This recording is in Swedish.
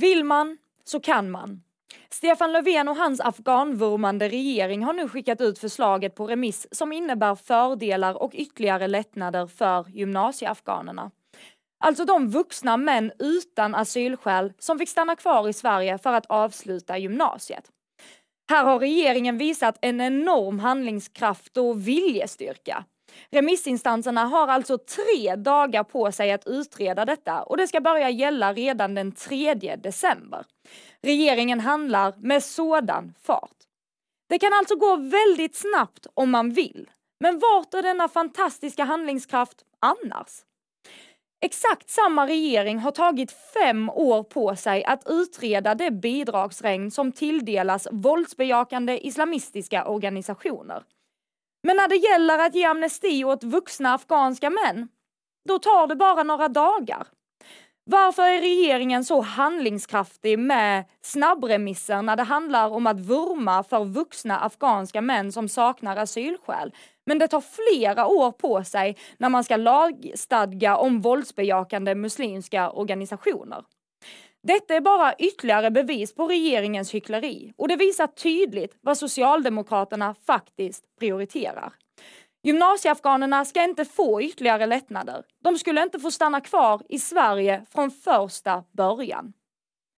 Vill man, så kan man. Stefan Löfven och hans afghanvurmande regering har nu skickat ut förslaget på remiss som innebär fördelar och ytterligare lättnader för gymnasieafghanerna. Alltså de vuxna män utan asylskäl som fick stanna kvar i Sverige för att avsluta gymnasiet. Här har regeringen visat en enorm handlingskraft och viljestyrka. Remissinstanserna har alltså tre dagar på sig att utreda detta och det ska börja gälla redan den 3 december. Regeringen handlar med sådan fart. Det kan alltså gå väldigt snabbt om man vill. Men vart är denna fantastiska handlingskraft annars? Exakt samma regering har tagit fem år på sig att utreda det bidragsregn som tilldelas våldsbejakande islamistiska organisationer. Men när det gäller att ge amnesti åt vuxna afghanska män, då tar det bara några dagar. Varför är regeringen så handlingskraftig med snabbremisser när det handlar om att vurma för vuxna afghanska män som saknar asylskäl? Men det tar flera år på sig när man ska lagstadga om våldsbejakande muslimska organisationer. Detta är bara ytterligare bevis på regeringens hyckleri och det visar tydligt vad Socialdemokraterna faktiskt prioriterar. Gymnasieafghanerna ska inte få ytterligare lättnader. De skulle inte få stanna kvar i Sverige från första början.